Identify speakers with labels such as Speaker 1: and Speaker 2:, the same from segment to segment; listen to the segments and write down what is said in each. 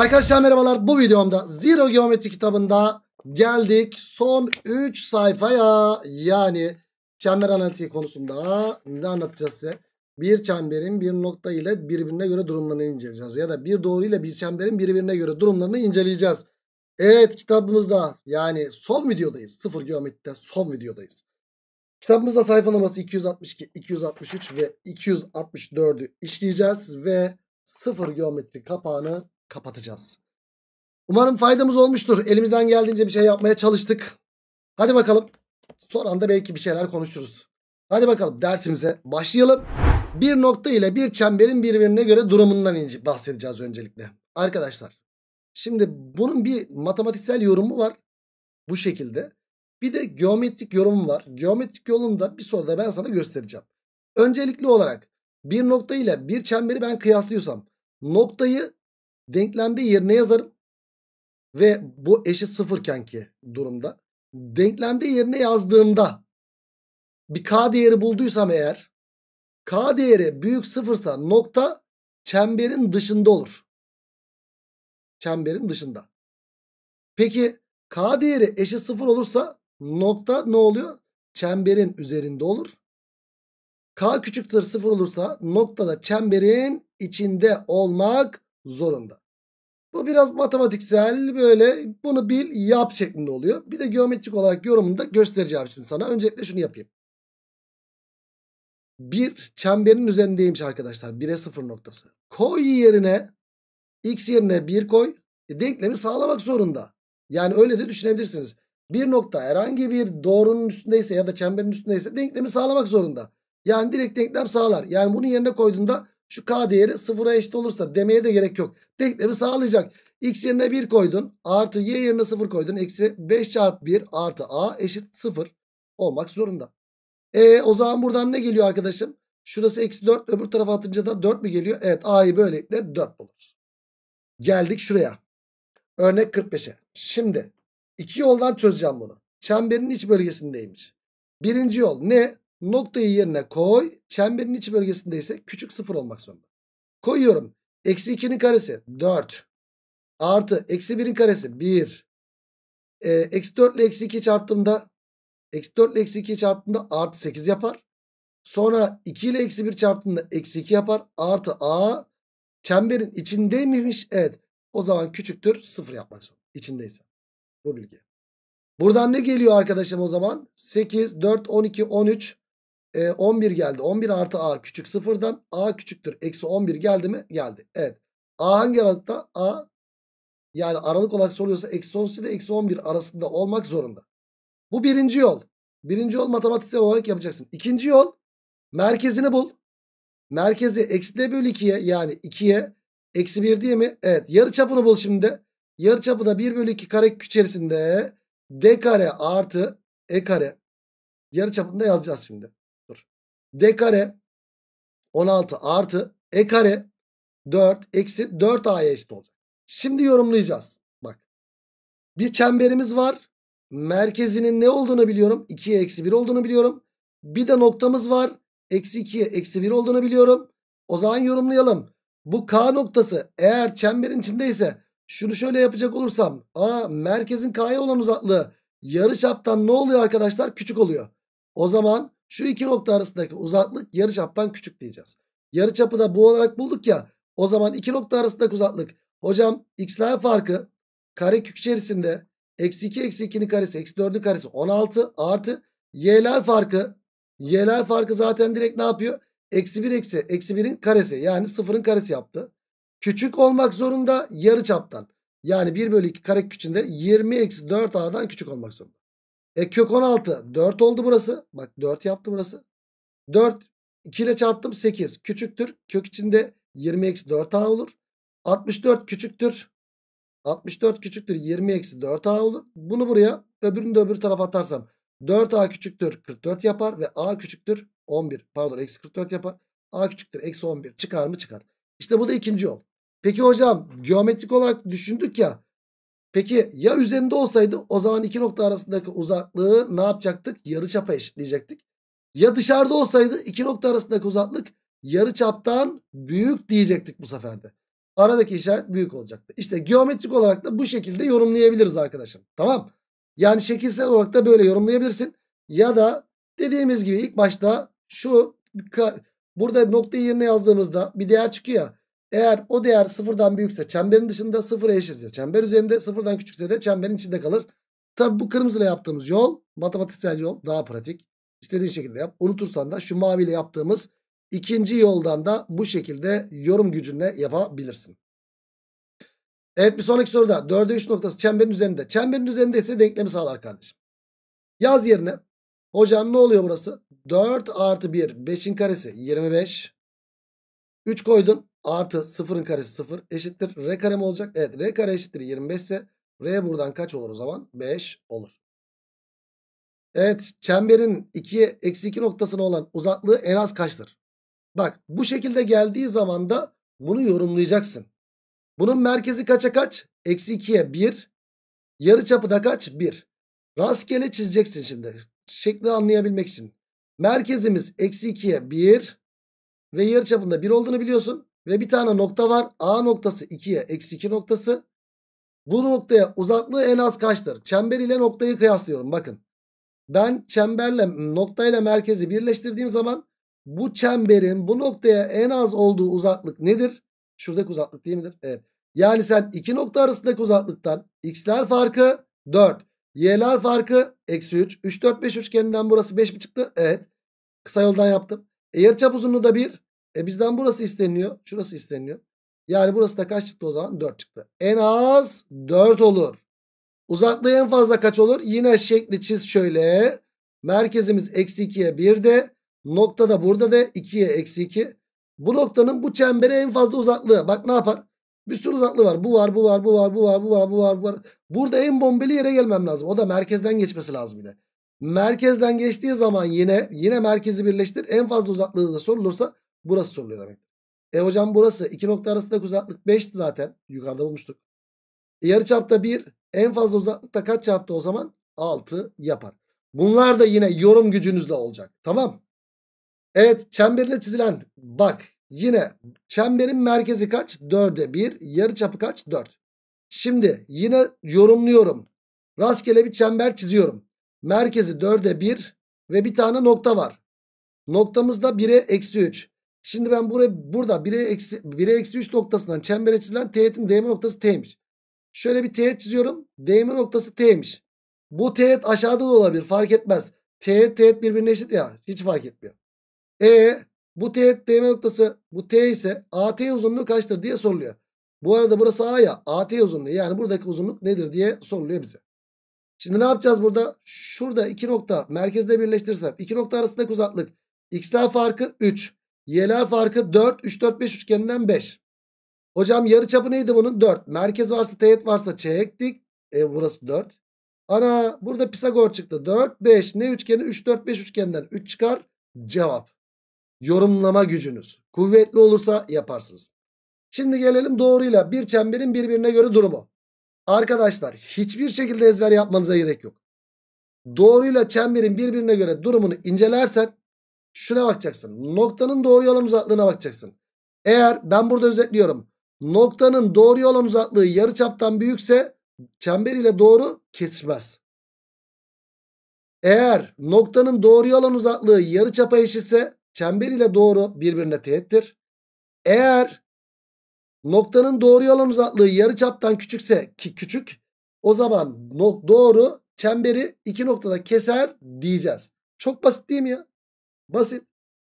Speaker 1: Arkadaşlar merhabalar bu videomda Zero Geometri kitabında geldik son 3 sayfaya yani çember analitiği konusunda ne anlatacağız size? Bir çemberin bir nokta ile birbirine göre durumlarını inceleyeceğiz ya da bir doğru ile bir çemberin birbirine göre durumlarını inceleyeceğiz. Evet kitabımızda yani son videodayız sıfır geometride son videodayız. Kitabımızda sayfa numarası 262, 263 ve 264'ü işleyeceğiz ve sıfır geometri kapağını kapatacağız. Umarım faydamız olmuştur. Elimizden geldiğince bir şey yapmaya çalıştık. Hadi bakalım. Son anda belki bir şeyler konuşuruz. Hadi bakalım dersimize başlayalım. Bir nokta ile bir çemberin birbirine göre durumundan ince bahsedeceğiz öncelikle. Arkadaşlar şimdi bunun bir matematiksel yorumu var. Bu şekilde. Bir de geometrik yorumu var. Geometrik yolunda bir soruda ben sana göstereceğim. Öncelikli olarak bir nokta ile bir çemberi ben kıyaslıyorsam noktayı Denklemde yerine yazarım. Ve bu eşit sıfırken ki durumda. Denklemde yerine yazdığımda bir k değeri bulduysam eğer k değeri büyük sıfırsa nokta çemberin dışında olur. Çemberin dışında. Peki k değeri eşit sıfır olursa nokta ne oluyor? Çemberin üzerinde olur. K küçüktür sıfır olursa noktada çemberin içinde olmak zorunda. Bu biraz matematiksel böyle bunu bil yap şeklinde oluyor. Bir de geometrik olarak yorumunu da göstereceğim şimdi sana. Öncelikle şunu yapayım. Bir çemberin üzerindeymiş arkadaşlar. 1'e 0 noktası. Koy yerine x yerine 1 koy. E, denklemi sağlamak zorunda. Yani öyle de düşünebilirsiniz. Bir nokta herhangi bir doğrunun üstündeyse ya da çemberin üstündeyse denklemi sağlamak zorunda. Yani direkt denklem sağlar. Yani bunun yerine koyduğunda şu k değeri sıfıra eşit olursa demeye de gerek yok. Denklemi sağlayacak. X yerine 1 koydun. Artı y yerine 0 koydun. Eksi 5 çarpı 1 artı a eşit 0 olmak zorunda. E o zaman buradan ne geliyor arkadaşım? Şurası eksi 4 öbür tarafa atınca da 4 mi geliyor? Evet a'yı böylelikle 4 buluruz. Geldik şuraya. Örnek 45'e. Şimdi iki yoldan çözeceğim bunu. Çemberin iç bölgesindeymiş. Birinci yol ne? Noktayı yerine koy. Çemberin iç bölgesinde ise küçük sıfır olmak zorunda. Koyuyorum. Eksi 2'nin karesi 4. Artı eksi 1'in karesi 1. Ee, eksi 4 ile eksi 2 çarptığımda eksi 4 ile eksi 2 çarptığımda artı 8 yapar. Sonra 2 ile eksi 1 çarptığında eksi 2 yapar. Artı a çemberin içinde miymiş? Evet. O zaman küçüktür 0 yapmak zorunda. İçindeyse. Bu bilgi. Buradan ne geliyor arkadaşım o zaman? 8, 4, 12, 13 e, ee, 11 geldi. 11 artı a küçük sıfırdan a küçüktür. Eksi 11 geldi mi? Geldi. Evet. A hangi aralıkta? A yani aralık olarak soruyorsa eksi 10 ile eksi 11 arasında olmak zorunda. Bu birinci yol. Birinci yol matematiksel olarak yapacaksın. İkinci yol merkezini bul. Merkezi eksi de böl 2'ye yani 2'ye eksi 1 diye mi? Evet. Yarı çapını bul şimdi de. Yarı çapı da 1 bölü 2 kare içerisinde d kare artı e kare yarı çapında yazacağız şimdi. D kare 16 artı E kare 4 eksi 4A'ya eşit olacak. Şimdi yorumlayacağız. Bak bir çemberimiz var. Merkezinin ne olduğunu biliyorum. 2'ye eksi 1 olduğunu biliyorum. Bir de noktamız var. Eksi 2'ye eksi 1 olduğunu biliyorum. O zaman yorumlayalım. Bu K noktası eğer çemberin içindeyse şunu şöyle yapacak olursam. Aa merkezin K'ya olan uzaklığı yarı çaptan ne oluyor arkadaşlar? Küçük oluyor. O zaman şu iki nokta arasındaki uzaklık yarıçaptan küçük diyeceğiz. Yarıçapı da bu olarak bulduk ya. O zaman iki nokta arasındaki uzaklık. Hocam x'ler farkı karekök içerisinde eksi 2 eksi 2'nin karesi eksi 4'ün karesi 16 artı y'ler farkı. Y'ler farkı zaten direkt ne yapıyor? Eksi 1 eksi eksi 1'in karesi yani 0'ın karesi yaptı. Küçük olmak zorunda yarıçaptan. Yani 1 bölü 2 karekök içinde 20 eksi 4a'dan küçük olmak zorunda. E kök 16. 4 oldu burası. Bak 4 yaptı burası. 4. 2 ile çarptım 8. Küçüktür. Kök içinde 20 eksi 4a olur. 64 küçüktür. 64 küçüktür 20 eksi 4a olur. Bunu buraya öbürünü de öbür tarafa atarsam 4a küçüktür 44 yapar ve a küçüktür 11 pardon eksi 44 yapar. a küçüktür eksi 11 çıkar mı çıkar. İşte bu da ikinci yol. Peki hocam geometrik olarak düşündük ya Peki ya üzerinde olsaydı o zaman iki nokta arasındaki uzaklığı ne yapacaktık? Yarı çapa eşitleyecektik. Ya dışarıda olsaydı iki nokta arasındaki uzaklık yarı çaptan büyük diyecektik bu seferde. Aradaki işaret büyük olacaktı. İşte geometrik olarak da bu şekilde yorumlayabiliriz arkadaşım. Tamam. Yani şekilsel olarak da böyle yorumlayabilirsin. Ya da dediğimiz gibi ilk başta şu burada noktayı yerine yazdığımızda bir değer çıkıyor ya. Eğer o değer sıfırdan büyükse çemberin dışında sıfıra eşitse çember üzerinde sıfırdan küçükse de çemberin içinde kalır. Tabi bu kırmızıyla yaptığımız yol matematiksel yol daha pratik. İstediğin şekilde yap. Unutursan da şu maviyle yaptığımız ikinci yoldan da bu şekilde yorum gücünle yapabilirsin. Evet bir sonraki soruda 4'e 3 noktası çemberin üzerinde. Çemberin üzerinde ise denklemi sağlar kardeşim. Yaz yerine. Hocam ne oluyor burası? 4 artı 1 5'in karesi 25. 3 koydun artı sıfırın karesi sıfır eşittir. R kare mi olacak? Evet R kare eşittir 25 ise R buradan kaç olur o zaman? 5 olur. Evet çemberin 2'ye eksi 2 noktasına olan uzaklığı en az kaçtır? Bak bu şekilde geldiği zaman da bunu yorumlayacaksın. Bunun merkezi kaça kaç? Eksi 2'ye 1. Yarı çapı da kaç? 1. Rastgele çizeceksin şimdi. Şekli anlayabilmek için. Merkezimiz eksi 2'ye 1 ve yarı çapında 1 olduğunu biliyorsun. Ve bir tane nokta var. A noktası 2'ye eksi 2 noktası. Bu noktaya uzaklığı en az kaçtır? Çember ile noktayı kıyaslıyorum bakın. Ben çemberle noktayla merkezi birleştirdiğim zaman bu çemberin bu noktaya en az olduğu uzaklık nedir? Şuradaki uzaklık değil midir? Evet. Yani sen iki nokta arasındaki uzaklıktan x'ler farkı 4. Y'ler farkı eksi 3. 3, 4, 5 üçgeninden burası 5 mi çıktı? Evet. Kısa yoldan yaptım. Eğer çap uzunluğu da 1. E bizden burası isteniyor. Şurası isteniyor. Yani burası da kaç çıktı o zaman? 4 çıktı. En az 4 olur. Uzaklığı en fazla kaç olur? Yine şekli çiz şöyle. Merkezimiz eksi 2'ye 1 de. Nokta da burada da 2'ye eksi 2. Bu noktanın bu çembere en fazla uzaklığı. Bak ne yapar? Bir sürü uzaklığı var. Bu var, bu var, bu var, bu var, bu var, bu var, bu var. Burada en bombeli yere gelmem lazım. O da merkezden geçmesi lazım yine. Merkezden geçtiği zaman yine yine merkezi birleştir. En fazla uzaklığı da sorulursa Burası soruluyor demek. E hocam burası. iki nokta arasındaki uzaklık 5'ti zaten. Yukarıda bulmuştuk. E yarı çapta 1. En fazla uzaklıkta kaç çapta o zaman? 6 yapar. Bunlar da yine yorum gücünüzle olacak. Tamam. Evet çemberle çizilen bak yine çemberin merkezi kaç? 4'e 1. Yarı çapı kaç? 4. Şimdi yine yorumluyorum. Rastgele bir çember çiziyorum. Merkezi 4'e 1 ve bir tane nokta var. Noktamızda 1'e eksi 3. Şimdi ben buraya, burada 1'e eksi, 1'e eksi 3 noktasından çembere çizilen teğetin değme noktası T'ymiş. Şöyle bir teğet çiziyorum. Değme noktası T'ymiş. Bu teğet aşağıda da olabilir fark etmez. Teğet teğet birbirine eşit ya hiç fark etmiyor. E bu teğet değme noktası bu T ise AT uzunluğu kaçtır diye soruluyor. Bu arada burası A ya AT uzunluğu yani buradaki uzunluk nedir diye soruluyor bize. Şimdi ne yapacağız burada? Şurada iki nokta merkezde birleştirirsem iki nokta arasındaki uzaklık x'ler farkı 3. Y'ler farkı 4. 3, 4, 5 üçgeninden 5. Hocam yarı çapı neydi bunun? 4. Merkez varsa teğet varsa çektik. E burası 4. Ana burada Pisagor çıktı. 4, 5 ne üçgeni? 3, 4, 5 üçgeninden 3 çıkar. Cevap. Yorumlama gücünüz. Kuvvetli olursa yaparsınız. Şimdi gelelim doğruyla bir çemberin birbirine göre durumu. Arkadaşlar hiçbir şekilde ezber yapmanıza gerek yok. Doğruyla çemberin birbirine göre durumunu incelersen Şuna bakacaksın. Noktanın doğru yolun uzaklığına bakacaksın. Eğer ben burada özetliyorum. Noktanın doğru yolun uzaklığı yarıçaptan büyükse çember ile doğru kesişmez. Eğer noktanın doğru yolun uzaklığı yarıçapa eşitse çember ile doğru birbirine teğettir. Eğer noktanın doğru yolun uzaklığı yarıçaptan küçükse ki küçük o zaman doğru çemberi iki noktada keser diyeceğiz. Çok basit değil mi ya? Basit.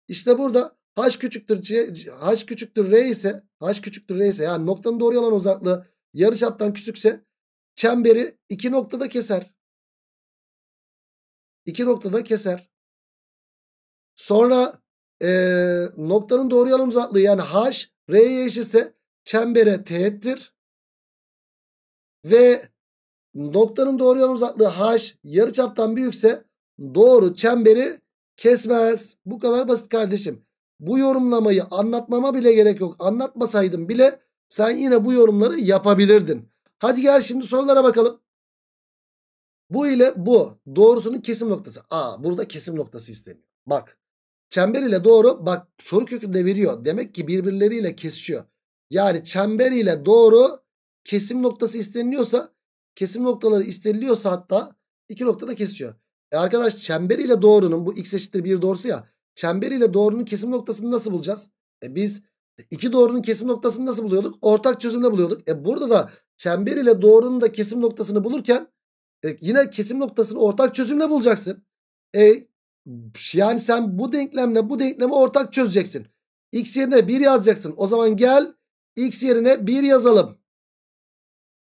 Speaker 1: İşte burada h küçüktür c, h küçüktür r ise h küçüktür r ise yani noktanın doğru olan uzaklığı yarıçaptan küçükse çemberi iki noktada keser. İki noktada keser. Sonra e, noktanın doğru yalan uzaklığı yani h r'ye eşitse çembere teğettir. Ve noktanın doğru yalan uzaklığı h yarıçaptan büyükse doğru çemberi kesmez. Bu kadar basit kardeşim. Bu yorumlamayı anlatmama bile gerek yok. Anlatmasaydım bile sen yine bu yorumları yapabilirdin. Hadi gel şimdi sorulara bakalım. Bu ile bu doğrusunun kesim noktası. Aa burada kesim noktası isteniyor. Bak çember ile doğru bak soru kökünde veriyor. Demek ki birbirleriyle kesişiyor. Yani çember ile doğru kesim noktası isteniliyorsa kesim noktaları isteniliyorsa hatta iki noktada kesiyor. E arkadaş çember ile doğrunun bu x eşittir 1 doğrusu ya. Çember ile doğrunun kesim noktasını nasıl bulacağız? E biz iki doğrunun kesim noktasını nasıl buluyorduk? Ortak çözümle buluyorduk. E burada da çember ile doğrunun da kesim noktasını bulurken e yine kesim noktasını ortak çözümle bulacaksın. E yani sen bu denklemle bu denklemi ortak çözeceksin. X yerine 1 yazacaksın. O zaman gel X yerine 1 yazalım.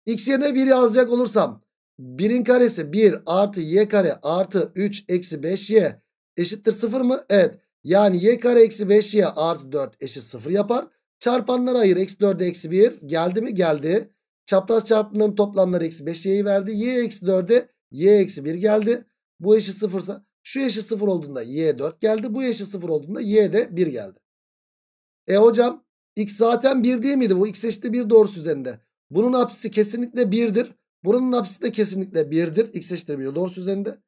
Speaker 1: X yerine 1 yazacak olursam 1'in karesi 1 artı y kare artı 3 eksi 5y eşittir 0 mı? Evet. Yani y kare eksi 5y artı 4 eşit 0 yapar. Çarpanları ayır. Eksi 4'e eksi 1 geldi mi? Geldi. Çapraz çarpımların toplamları eksi 5y'yi verdi. y eksi 4'e y eksi 1 geldi. Bu eşit 0 ise şu eşit 0 olduğunda y 4 geldi. Bu eşit 0 olduğunda y de 1 geldi. E hocam x zaten 1 değil miydi? Bu x eşittir 1 doğrusu üzerinde. Bunun apsisi kesinlikle 1'dir. Buranın apsisi de kesinlikle 1'dir. X eşittir 1 doğrusu üzerinde.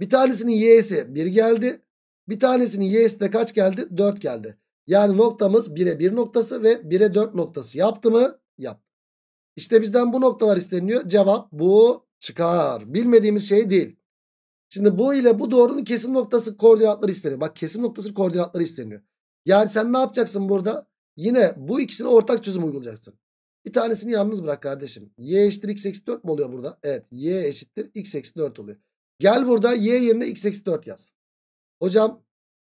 Speaker 1: Bir tanesinin y'si 1 geldi. Bir tanesinin y'si de kaç geldi? 4 geldi. Yani noktamız 1'e 1 noktası ve 1'e 4 noktası. Yaptı mı? Yaptı. İşte bizden bu noktalar isteniyor. Cevap bu çıkar. Bilmediğimiz şey değil. Şimdi bu ile bu doğrunun kesim noktası koordinatları isteniyor. Bak kesim noktası koordinatları isteniyor. Yani sen ne yapacaksın burada? Yine bu ikisine ortak çözüm uygulayacaksın. Bir tanesini yalnız bırak kardeşim. Y eşittir x eksi 4 mi oluyor burada? Evet. Y eşittir x eksi 4 oluyor. Gel burada y yerine x eksi 4 yaz. Hocam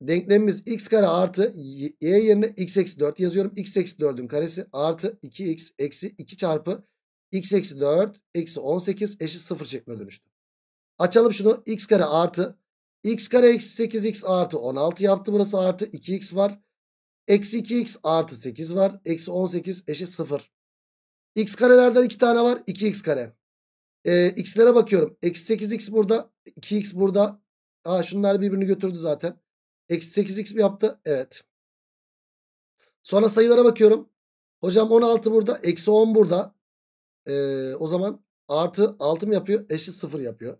Speaker 1: denklemimiz x kare artı y yerine x eksi 4 yazıyorum. x eksi 4'ün karesi artı 2x eksi 2 çarpı x eksi 4 eksi 18 eşit 0 çekme dönüştü. Açalım şunu x kare artı x kare eksi 8x artı 16 yaptı. Burası artı 2x var. Eksi 2x artı 8 var. Eksi 18 eşit 0. X karelerden 2 tane var. 2x kare. Ee, x'lere bakıyorum. Eksi 8x burada. 2x burada. Aa şunlar birbirini götürdü zaten. Eksi 8x mi yaptı? Evet. Sonra sayılara bakıyorum. Hocam 16 burada. Eksi 10 burada. Ee, o zaman artı 6 mı yapıyor? Eşit 0 yapıyor.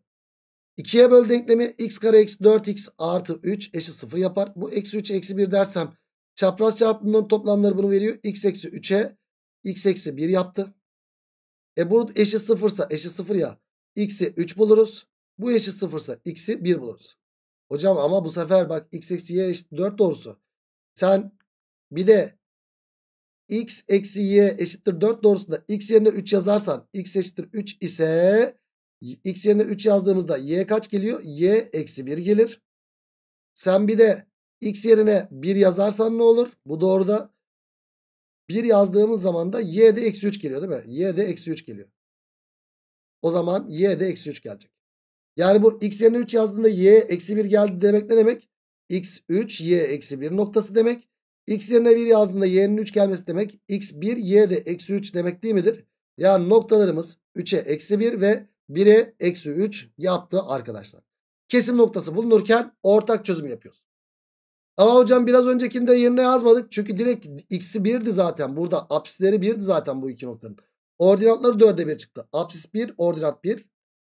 Speaker 1: 2'ye böl denklemi x kare eksi 4x artı 3 eşit 0 yapar. Bu eksi 3 eksi 1 dersem çapraz çarpımının toplamları bunu veriyor. x eksi 3'e X eksi 1 yaptı. E bu eşi sıfırsa eşi sıfır ya. X'i 3 buluruz. Bu eşi sıfırsa X'i 1 buluruz. Hocam ama bu sefer bak X eksi Y eşit 4 doğrusu. Sen bir de X eksi Y eşittir 4 doğrusunda X yerine 3 yazarsan X eşittir 3 ise X yerine 3 yazdığımızda Y kaç geliyor? Y eksi 1 gelir. Sen bir de X yerine 1 yazarsan ne olur? Bu doğru da 1 yazdığımız zaman da y de eksi 3 geliyor değil mi? Y de eksi 3 geliyor. O zaman y de eksi 3 gelecek. Yani bu x yerine 3 yazdığında y eksi 1 geldi demek ne demek? x3 y eksi 1 noktası demek. x yerine 1 yazdığında y'nin 3 gelmesi demek. x1 y de eksi 3 demek değil midir? Yani noktalarımız 3'e eksi 1 ve 1'e eksi 3 yaptı arkadaşlar. Kesim noktası bulunurken ortak çözüm yapıyoruz. Ama hocam biraz öncekinde yerine yazmadık. Çünkü direkt x'i 1'di zaten. Burada apsisleri 1'di zaten bu iki noktanın. Ordinatları 4'e 1 çıktı. Apsis 1, ordinat 1.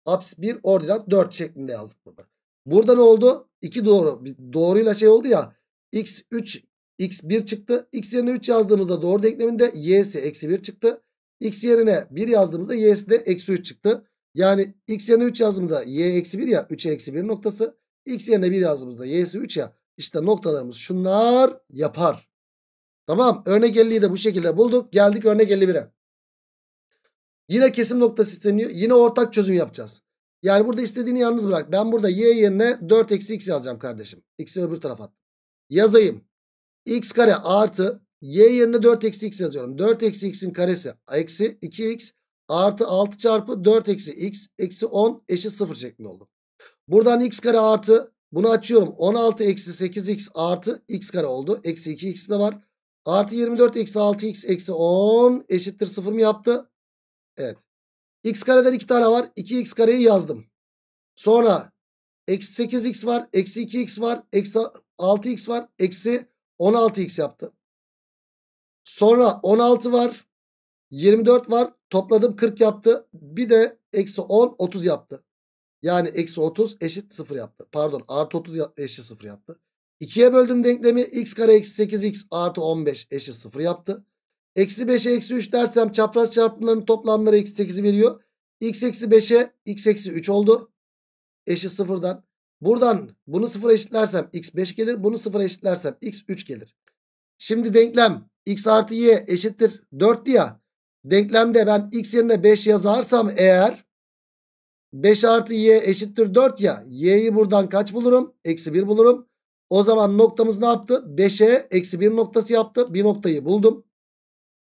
Speaker 1: Apsis 1, ordinat 4 şeklinde yazdık burada. Burada ne oldu? 2 doğru. Doğruyla şey oldu ya. X 3, X 1 çıktı. X yerine 3 yazdığımızda doğru denkleminde Y'si eksi 1 çıktı. X yerine 1 yazdığımızda Y'si de eksi 3 çıktı. Yani X yerine 3 yazdığımızda Y eksi 1 ya. 3'e eksi 1 noktası. X yerine 1 yazdığımızda Y'si 3 ya. İşte noktalarımız şunlar yapar. Tamam örnek 50'yi de bu şekilde bulduk. Geldik örnek 51'e. Yine kesim noktası isteniyor. Yine ortak çözüm yapacağız. Yani burada istediğini yalnız bırak. Ben burada y yerine 4 eksi x yazacağım kardeşim. X'i öbür tarafa at. Yazayım. x kare artı y yerine 4 eksi x yazıyorum. 4 eksi x'in karesi eksi 2x artı 6 çarpı 4 eksi x eksi 10 eşit 0 şeklinde oldu. Buradan x kare artı bunu açıyorum. 16 eksi 8x artı x kare oldu. Eksi 2x de var. Artı 24 eksi 6x eksi 10 eşittir 0 mı yaptı? Evet. X kareden 2 tane var. 2x kareyi yazdım. Sonra eksi 8x var. Eksi 2x var. Eksi 6x var. Eksi 16x yaptı. Sonra 16 var. 24 var. Topladım 40 yaptı. Bir de eksi 10 30 yaptı. Yani eksi 30 eşit 0 yaptı. Pardon artı 30 eşit 0 yaptı. 2'ye böldüm denklemi x kare eksi 8x artı 15 eşit 0 yaptı. Eksi 5'e eksi 3 dersem çapraz çarpımların toplamları eksi 8'i veriyor. x eksi 5'e x eksi 3 oldu. Eşit 0'dan. Buradan bunu 0 eşitlersem x 5 gelir. Bunu 0 eşitlersem x 3 gelir. Şimdi denklem x artı y eşittir 4'tü ya. Denklemde ben x yerine 5 yazarsam eğer 5 artı y eşittir 4 ya. Y'yi buradan kaç bulurum? Eksi 1 bulurum. O zaman noktamız ne yaptı? 5'e eksi 1 noktası yaptı. Bir noktayı buldum.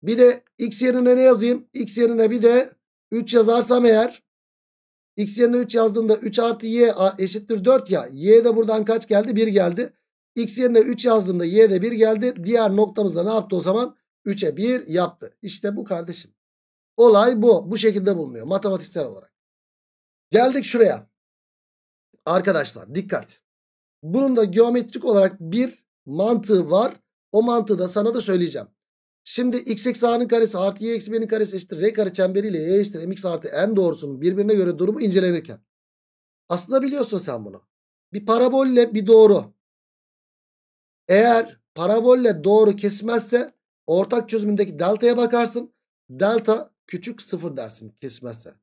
Speaker 1: Bir de x yerine ne yazayım? X yerine bir de 3 yazarsam eğer. X yerine 3 yazdığımda 3 artı y eşittir 4 ya. Y de buradan kaç geldi? 1 geldi. X yerine 3 yazdığımda y de 1 geldi. Diğer noktamızda ne yaptı o zaman? 3'e 1 yaptı. İşte bu kardeşim. Olay bu. Bu şekilde bulunuyor matematiksel olarak. Geldik şuraya. Arkadaşlar dikkat. Bunun da geometrik olarak bir mantığı var. O mantığı da sana da söyleyeceğim. Şimdi x eksi a'nın karesi artı y eksi b'nin karesi eşittir r kare çemberiyle y eşittir mx artı n doğrusunun birbirine göre durumu incelenirken. Aslında biliyorsun sen bunu. Bir parabolle bir doğru. Eğer parabolle doğru kesmezse ortak çözümündeki delta'ya bakarsın. Delta küçük sıfır dersin kesmezse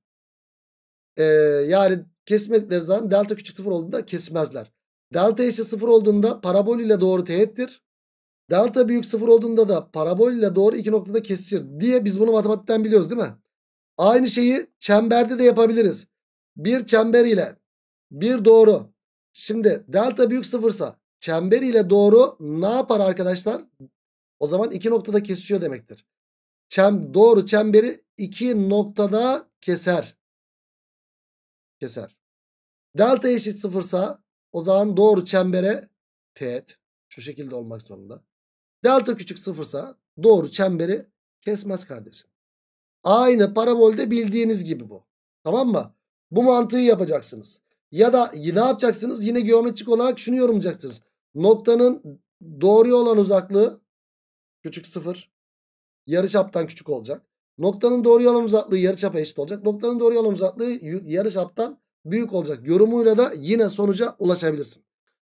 Speaker 1: e, yani kesmedikleri zaman delta küçük sıfır olduğunda kesmezler. Delta eşit sıfır olduğunda parabol ile doğru teğettir. Delta büyük sıfır olduğunda da parabol ile doğru iki noktada kesişir diye biz bunu matematikten biliyoruz değil mi? Aynı şeyi çemberde de yapabiliriz. Bir çember ile bir doğru. Şimdi delta büyük sıfırsa çember ile doğru ne yapar arkadaşlar? O zaman iki noktada kesişiyor demektir. Çem, doğru çemberi iki noktada keser keser. Delta eşit sıfırsa o zaman doğru çembere teğet. Şu şekilde olmak zorunda. Delta küçük sıfırsa doğru çemberi kesmez kardeşim. Aynı parabolde bildiğiniz gibi bu. Tamam mı? Bu mantığı yapacaksınız. Ya da ne yapacaksınız? Yine geometrik olarak şunu yorumlayacaksınız. Noktanın doğruya olan uzaklığı küçük sıfır. Yarıçaptan küçük olacak. Noktanın doğru yalım uzaklığı yarıçapa eşit olacak. Noktanın doğru yalım uzaklığı çaptan büyük olacak. Yorumuyla da yine sonuca ulaşabilirsin.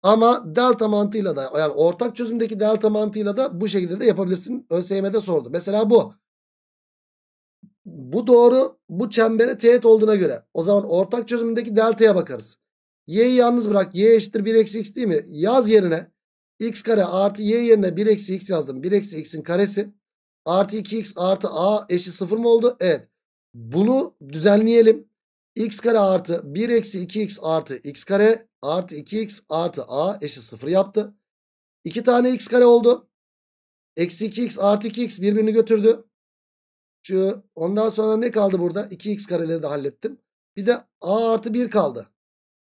Speaker 1: Ama delta mantığıyla da yani ortak çözümdeki delta mantığıyla da bu şekilde de yapabilirsin. ÖSYM'de sordu. Mesela bu. Bu doğru bu çembere teğet olduğuna göre. O zaman ortak çözümdeki delta'ya bakarız. Y'yi yalnız bırak. Y eşittir 1 eksi x değil mi? Yaz yerine x kare artı y yerine 1 eksi x yazdım. 1 eksi x'in karesi Artı 2x artı a eşit 0 mı oldu? Evet. Bunu düzenleyelim. x kare artı 1 eksi 2x artı x kare artı 2x artı a eşit 0 yaptı. 2 tane x kare oldu. Eksi 2x artı 2x birbirini götürdü. Şu, ondan sonra ne kaldı burada? 2x kareleri de hallettim. Bir de a artı 1 kaldı.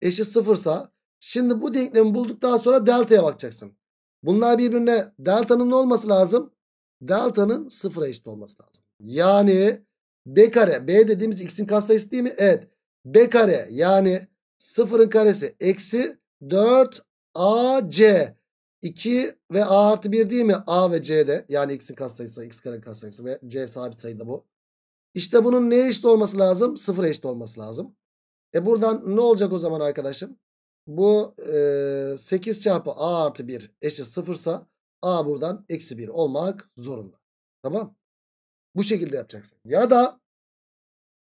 Speaker 1: Eşit 0 sa. Şimdi bu denklemi bulduktan sonra delta'ya bakacaksın. Bunlar birbirine delta'nın ne olması lazım? Delta'nın sıfıra eşit olması lazım. Yani B kare. B dediğimiz x'in katsayısı değil mi? Evet. B kare yani sıfırın karesi eksi 4 AC 2 ve A artı 1 değil mi? A ve C'de yani x'in katsayısı x kare katsayısı ve C sabit sayıda bu. İşte bunun neye eşit olması lazım? Sıfıra eşit olması lazım. E buradan ne olacak o zaman arkadaşım? Bu e, 8 çarpı A artı 1 eşit sıfırsa A buradan eksi 1 olmak zorunda. Tamam. Bu şekilde yapacaksın. Ya da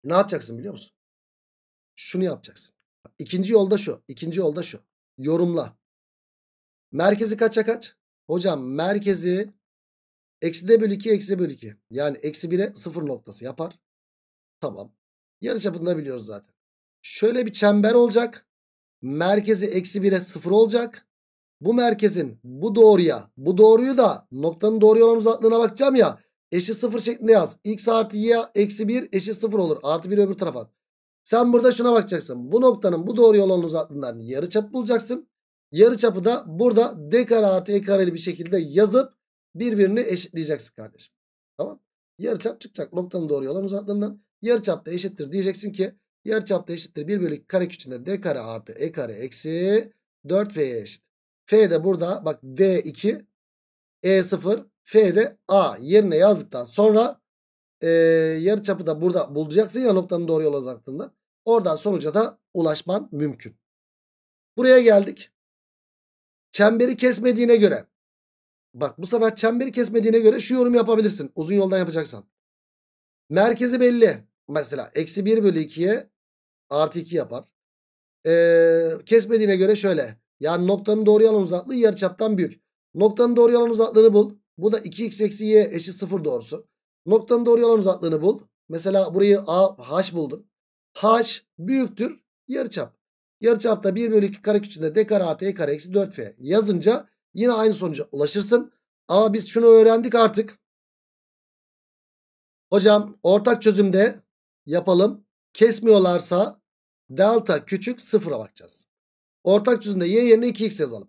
Speaker 1: ne yapacaksın biliyor musun? Şunu yapacaksın. İkinci yolda şu. İkinci yolda şu. Yorumla. Merkezi kaça kaç? Hocam merkezi eksi de bölü 2 eksi bölü 2. Yani eksi 1'e 0 noktası yapar. Tamam. Yarıçapını da biliyoruz zaten. Şöyle bir çember olacak. Merkezi eksi 1'e 0 olacak bu merkezin bu doğruya bu doğruyu da noktanın doğru olan uzaklığına bakacağım ya. Eşit sıfır şeklinde yaz. X artı y eksi 1 eşit sıfır olur. Artı 1 öbür tarafa. Sen burada şuna bakacaksın. Bu noktanın bu doğruya olan uzaklığından yarı çap bulacaksın. Yarı çapı da burada d kare artı e kareli bir şekilde yazıp birbirini eşitleyeceksin kardeşim. Tamam. Yarı çap çıkacak noktanın doğruya olan uzaklığından. Yarı çap da eşittir diyeceksin ki yarı çap da eşittir 1 bölü kare küçüğünde d kare artı e kare eksi 4v'ye eşit. F de burada bak D2 E0 F de A yerine yazdıktan sonra e, yarıçapı da burada bulacaksın ya noktanın doğru yol uzaklığından. Oradan sonuca da ulaşman mümkün. Buraya geldik. Çemberi kesmediğine göre bak bu sefer çemberi kesmediğine göre şu yorum yapabilirsin. Uzun yoldan yapacaksan. Merkezi belli. Mesela eksi 1 bölü 2'ye artı 2 yapar. Ee, kesmediğine göre şöyle. Yani noktanın doğru yalan uzaklığı yarıçaptan büyük. Noktanın doğru yalan uzaklığını bul. Bu da 2x eksi y eşit 0 doğrusu. Noktanın doğru yalan uzaklığını bul. Mesela burayı a h buldum. h büyüktür yarıçap. Yarıçapta 1 bölü 2 kare küçüğünde d kare artı e kare eksi 4f yazınca yine aynı sonuca ulaşırsın. Ama biz şunu öğrendik artık. Hocam ortak çözümde yapalım. Kesmiyorlarsa delta küçük sıfıra bakacağız. Ortak çözümde y yerine 2x yazalım.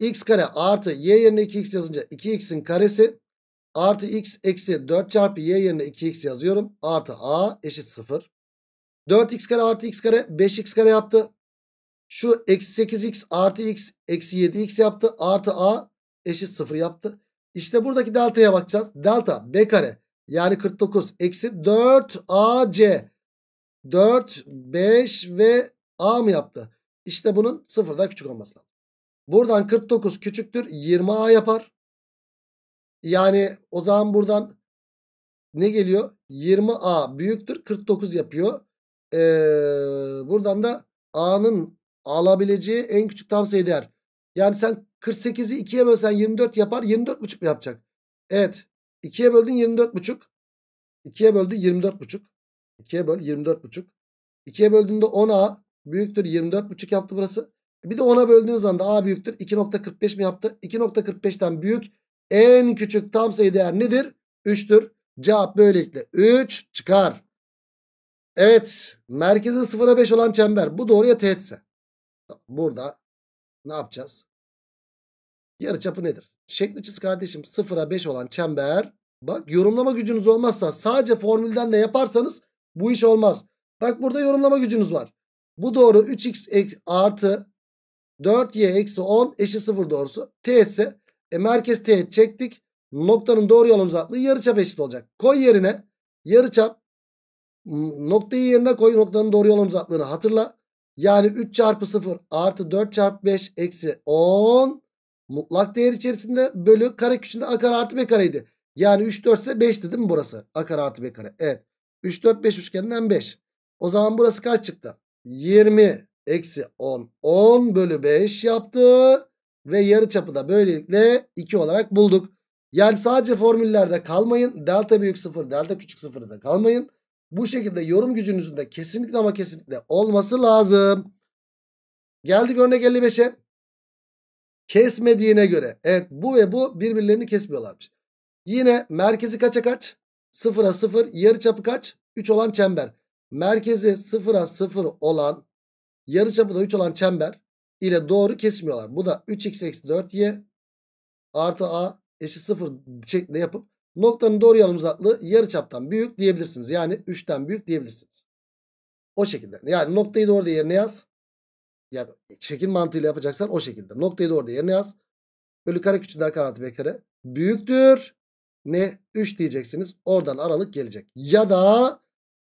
Speaker 1: x kare artı y yerine 2x yazınca 2x'in karesi artı x eksi 4 çarpı y yerine 2x yazıyorum. Artı a eşit 0. 4x kare artı x kare 5x kare yaptı. Şu eksi 8x artı x eksi 7x yaptı. Artı a eşit 0 yaptı. İşte buradaki delta'ya bakacağız. Delta b kare yani 49 eksi 4ac 4 5 ve a mı yaptı? İşte bunun sıfırdan küçük olması lazım. Buradan 49 küçüktür 20A yapar. Yani o zaman buradan ne geliyor? 20A büyüktür 49 yapıyor. Ee, buradan da A'nın alabileceği en küçük tam sayı değer. Yani sen 48'i 2'ye bölsen 24 yapar 24,5 mu yapacak? Evet 2'ye böldün 24,5. 2'ye böldün 24,5. 2'ye böl 24,5. 2'ye böldüğünde 10A büyüktür 24,5 yaptı burası. E, bir de 10'a böldüğünüz anda A büyüktür 2.45 mi yaptı? 2.45'ten büyük en küçük tam sayı değer nedir? 3'tür. Cevap böylelikle 3 çıkar. Evet merkezi 0'a 5 olan çember bu doğruya teğetse. Burada ne yapacağız? Yarı çapı nedir? Şekli çiz kardeşim 0'a 5 olan çember. Bak yorumlama gücünüz olmazsa sadece formülden de yaparsanız bu iş olmaz. Bak burada yorumlama gücünüz var. Bu doğru 3x artı 4y eksi 10 eşi 0 doğrusu. Teğetse e, merkez teğet çektik. Noktanın doğru yolun uzaklığı yarıçap eşit olacak. Koy yerine yarıçap noktayı yerine koy noktanın doğru yolun uzaklığını hatırla. Yani 3 çarpı 0 artı 4 çarpı 5 eksi 10 mutlak değer içerisinde bölü kare küçüğünde a kare artı b kareydi. Yani 3 4 ise 5'ti değil mi burası? A kare artı b kare. Evet. 3 4 5 üçgeninden 5. O zaman burası kaç çıktı? 20 eksi 10 10 bölü 5 yaptı. Ve yarı çapı da böylelikle 2 olarak bulduk. Yani sadece formüllerde kalmayın. Delta büyük 0 delta küçük 0'da kalmayın. Bu şekilde yorum gücünüzün de kesinlikle ama kesinlikle olması lazım. Geldik örnek 55'e. Kesmediğine göre. Evet bu ve bu birbirlerini kesmiyorlarmış. Yine merkezi kaça kaç? 0'a 0. Yarı çapı kaç? 3 olan çember merkezi 0'a 0 olan yarıçapı da 3 olan çember ile doğru kesmiyorlar. Bu da 3x eksi 4y artı a eşit 0 şeklinde yapıp noktanın doğru yan uzaklığı yarıçaptan büyük diyebilirsiniz. Yani 3'ten büyük diyebilirsiniz. O şekilde. Yani noktayı doğru yerine yaz. Yani çekim mantığıyla yapacaksan o şekilde. Noktayı doğru yerine yaz. Bölü kare küçüğünden kare artı b kare. Büyüktür. Ne? 3 diyeceksiniz. Oradan aralık gelecek. Ya da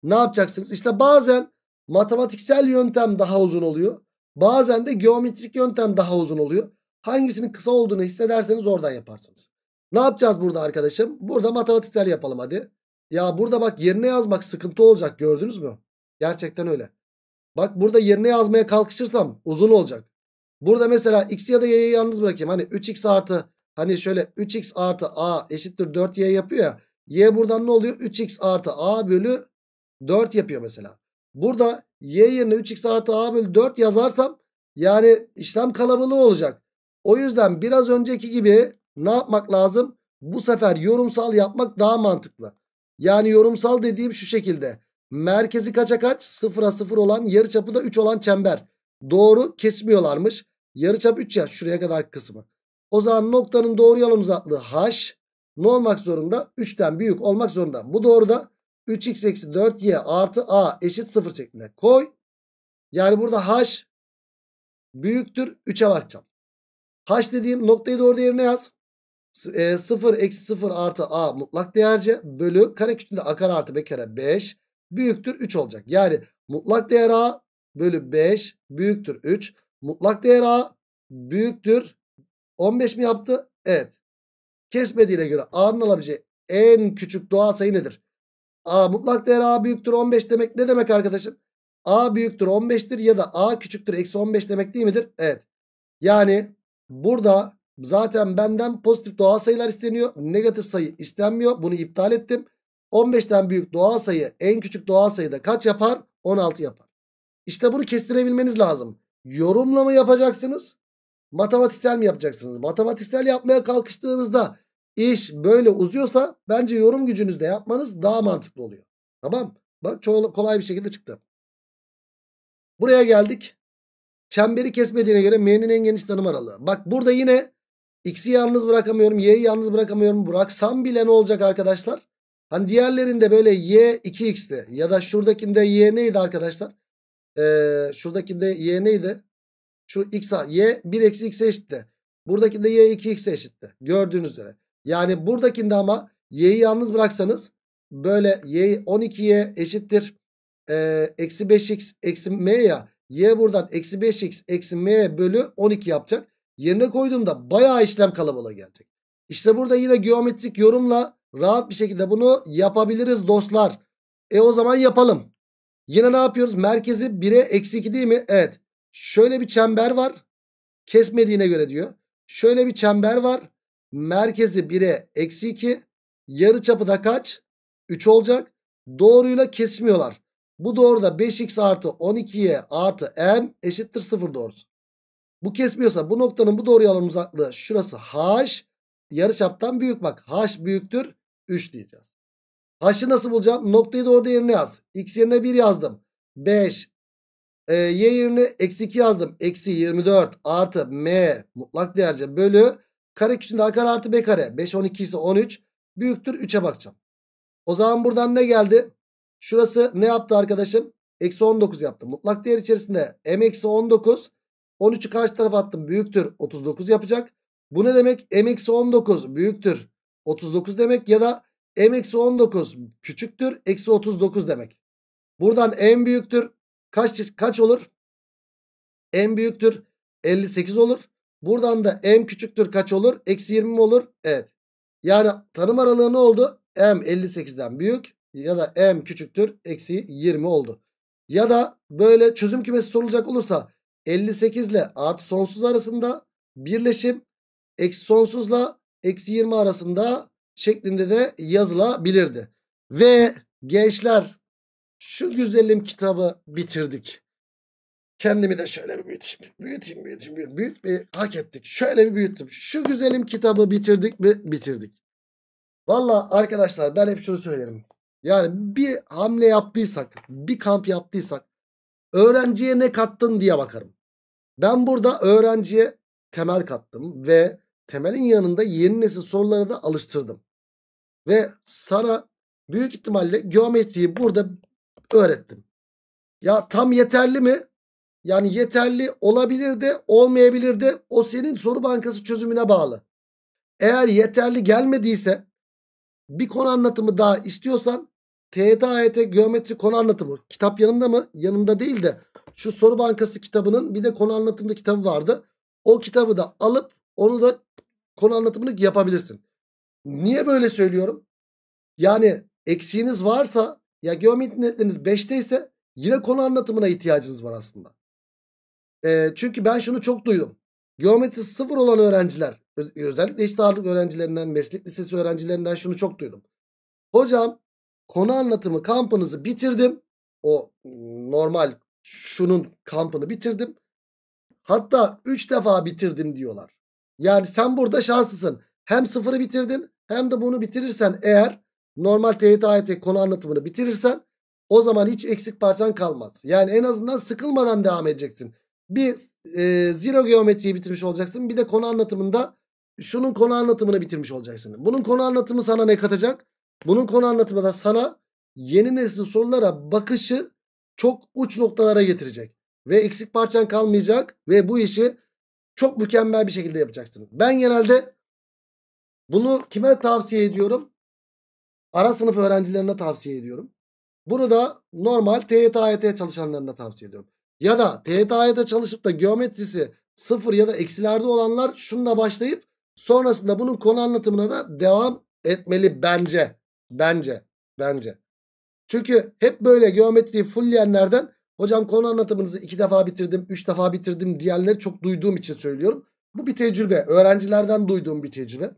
Speaker 1: ne yapacaksınız? İşte bazen matematiksel yöntem daha uzun oluyor. Bazen de geometrik yöntem daha uzun oluyor. Hangisinin kısa olduğunu hissederseniz oradan yaparsınız. Ne yapacağız burada arkadaşım? Burada matematiksel yapalım hadi. Ya burada bak yerine yazmak sıkıntı olacak gördünüz mü? Gerçekten öyle. Bak burada yerine yazmaya kalkışırsam uzun olacak. Burada mesela x ya da y'yi yalnız bırakayım. Hani 3x artı hani şöyle 3x artı a eşittir 4y yapıyor ya. y buradan ne oluyor? 3x artı a bölü 4 yapıyor mesela. Burada y yerine 3x artı a bölü 4 yazarsam yani işlem kalabalığı olacak. O yüzden biraz önceki gibi ne yapmak lazım? Bu sefer yorumsal yapmak daha mantıklı. Yani yorumsal dediğim şu şekilde. Merkezi kaça kaç? 0'a 0 olan yarıçapı da 3 olan çember. Doğru kesmiyorlarmış. Yarıçap 3 ya şuraya kadar kısmı. O zaman noktanın doğru yan uzaklığı h. Ne olmak zorunda? 3'ten büyük olmak zorunda. Bu doğru da 3x eksi 4y artı a eşit 0 şeklinde koy. Yani burada h büyüktür 3'e bakacağım. H dediğim noktayı doğru yerine yaz. E, 0 eksi 0 artı a mutlak değerce bölü kare kütünde a kare artı b kare 5 büyüktür 3 olacak. Yani mutlak değer a bölü 5 büyüktür 3. Mutlak değer a büyüktür 15 mi yaptı? Evet. Kesmediğine göre a'nın alabileceği en küçük doğal sayı nedir? A mutlak değer A büyüktür 15 demek ne demek arkadaşım? A büyüktür 15'tir ya da A küçüktür eksi 15 demek değil midir? Evet. Yani burada zaten benden pozitif doğal sayılar isteniyor. Negatif sayı istenmiyor. Bunu iptal ettim. 15'ten büyük doğal sayı en küçük doğal sayı da kaç yapar? 16 yapar. İşte bunu kestirebilmeniz lazım. Yorumlama yapacaksınız? Matematiksel mi yapacaksınız? Matematiksel yapmaya kalkıştığınızda iş böyle uzuyorsa bence yorum gücünüzde yapmanız daha mantıklı oluyor. Tamam. Bak çok kolay bir şekilde çıktı. Buraya geldik. Çemberi kesmediğine göre m'nin en geniş tanım aralığı. Bak burada yine x'i yalnız bırakamıyorum. y'yi yalnız bırakamıyorum. Bıraksam bile ne olacak arkadaşlar? Hani diğerlerinde böyle y 2x'ti. Ya da şuradakinde y neydi arkadaşlar? Ee, şuradakinde y neydi? Şu x, y 1 eksi x'e eşitti. Buradakinde y 2x'e eşitti. Gördüğünüz üzere. Yani buradakinde ama y'yi yalnız bıraksanız böyle y 12'ye eşittir eksi 5x eksi m ya y buradan eksi 5x eksi m bölü 12 yapacak. Yerine koyduğumda bayağı işlem kalabalığı gelecek. İşte burada yine geometrik yorumla rahat bir şekilde bunu yapabiliriz dostlar. E o zaman yapalım. Yine ne yapıyoruz? Merkezi 1'e eksi 2 değil mi? Evet. Şöyle bir çember var. Kesmediğine göre diyor. Şöyle bir çember var merkezi 1'e eksi 2. Yarı çapı da kaç? 3 olacak. Doğruyla kesmiyorlar. Bu doğru da 5x artı 12y artı m eşittir 0 doğrusu. Bu kesmiyorsa bu noktanın bu doğruya alan uzaklığı şurası h. çaptan büyük bak. h büyüktür 3 diyeceğiz. H'ı nasıl bulacağım? Noktayı da yerine yaz. X yerine 1 yazdım. 5. E, y yerine eksi 2 yazdım. Eksi 24 artı m mutlak değerce bölü Kare küçüğünde a kare artı b kare. 5 12 ise 13. Büyüktür 3'e bakacağım. O zaman buradan ne geldi? Şurası ne yaptı arkadaşım? Eksi 19 yaptı. Mutlak değer içerisinde m eksi 19. 13'ü karşı tarafa attım. Büyüktür 39 yapacak. Bu ne demek? m eksi 19 büyüktür 39 demek ya da m eksi 19 küçüktür eksi 39 demek. Buradan m büyüktür kaç kaç olur? m büyüktür 58 olur. Buradan da m küçüktür kaç olur? Eksi 20 mi olur? Evet. Yani tanım aralığı ne oldu? m 58'den büyük ya da m küçüktür eksi 20 oldu. Ya da böyle çözüm kümesi sorulacak olursa 58 ile artı sonsuz arasında birleşim eksi sonsuzla eksi 20 arasında şeklinde de yazılabilirdi. Ve gençler şu güzelim kitabı bitirdik. Kendimi de şöyle bir büyüteyim. Büyüteyim, büyüteyim, büyüteyim. Büyütmeyi hak ettik. Şöyle bir büyüttüm. Şu güzelim kitabı bitirdik mi? Bitirdik. Valla arkadaşlar ben hep şunu söylerim. Yani bir hamle yaptıysak, bir kamp yaptıysak öğrenciye ne kattın diye bakarım. Ben burada öğrenciye temel kattım ve temelin yanında yeni nesil soruları da alıştırdım. Ve sana büyük ihtimalle geometriyi burada öğrettim. Ya tam yeterli mi? Yani yeterli olabilir de olmayabilir de o senin soru bankası çözümüne bağlı. Eğer yeterli gelmediyse bir konu anlatımı daha istiyorsan TDAET e geometri konu anlatımı kitap yanında mı? Yanında değil de şu soru bankası kitabının bir de konu anlatımı kitabı vardı. O kitabı da alıp onu da konu anlatımını yapabilirsin. Niye böyle söylüyorum? Yani eksiğiniz varsa ya geometri netleriniz 5'te ise yine konu anlatımına ihtiyacınız var aslında. E, çünkü ben şunu çok duydum. Geometri sıfır olan öğrenciler özellikle eşit ağırlık öğrencilerinden, meslek lisesi öğrencilerinden şunu çok duydum. Hocam konu anlatımı kampınızı bitirdim. O normal şunun kampını bitirdim. Hatta 3 defa bitirdim diyorlar. Yani sen burada şanslısın. Hem sıfırı bitirdin hem de bunu bitirirsen eğer normal TYT AYT konu anlatımını bitirirsen o zaman hiç eksik parçan kalmaz. Yani en azından sıkılmadan devam edeceksin. Bir e, zero geometriyi bitirmiş olacaksın. Bir de konu anlatımında şunun konu anlatımını bitirmiş olacaksın. Bunun konu anlatımı sana ne katacak? Bunun konu anlatımı da sana yeni nesil sorulara bakışı çok uç noktalara getirecek. Ve eksik parçan kalmayacak ve bu işi çok mükemmel bir şekilde yapacaksın. Ben genelde bunu kime tavsiye ediyorum? Ara sınıf öğrencilerine tavsiye ediyorum. Bunu da normal TYT, AYT çalışanlarına tavsiye ediyorum. Ya da TETA'ya da çalışıp da geometrisi sıfır ya da eksilerde olanlar şununla başlayıp sonrasında bunun konu anlatımına da devam etmeli bence. Bence. Bence. Çünkü hep böyle geometriyi fullleyenlerden hocam konu anlatımınızı iki defa bitirdim, üç defa bitirdim diyenleri çok duyduğum için söylüyorum. Bu bir tecrübe. Öğrencilerden duyduğum bir tecrübe.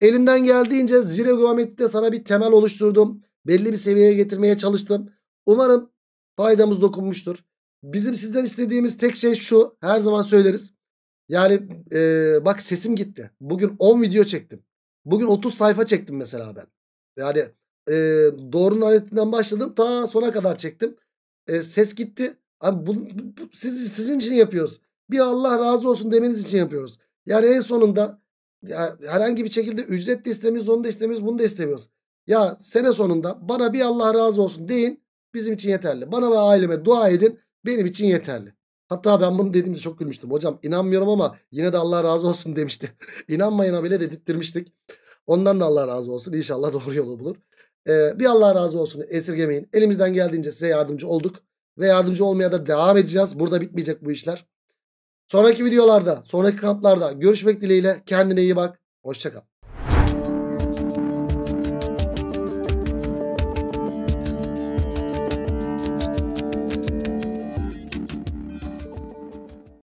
Speaker 1: Elimden geldiğince zire geometride sana bir temel oluşturdum. Belli bir seviyeye getirmeye çalıştım. Umarım faydamız dokunmuştur. Bizim sizden istediğimiz tek şey şu. Her zaman söyleriz. Yani e, bak sesim gitti. Bugün 10 video çektim. Bugün 30 sayfa çektim mesela ben. Yani e, doğrunun aletinden başladım. Ta sona kadar çektim. E, ses gitti. Abi bu, bu, siz, sizin için yapıyoruz. Bir Allah razı olsun demeniz için yapıyoruz. Yani en sonunda ya, herhangi bir şekilde ücret de istemiyoruz. Onu da istemiyoruz. Bunu da istemiyoruz. Ya sene sonunda bana bir Allah razı olsun deyin. Bizim için yeterli. Bana ve aileme dua edin benim için yeterli. Hatta ben bunu dediğimde çok gülmüştüm. Hocam inanmıyorum ama yine de Allah razı olsun demişti. İnanmayana bile dedirttirmiştik. Ondan da Allah razı olsun. İnşallah doğru yolu bulur. Ee, bir Allah razı olsun esirgemeyin. Elimizden geldiğince size yardımcı olduk. Ve yardımcı olmaya da devam edeceğiz. Burada bitmeyecek bu işler. Sonraki videolarda, sonraki kamplarda görüşmek dileğiyle. Kendine iyi bak. Hoşçakal.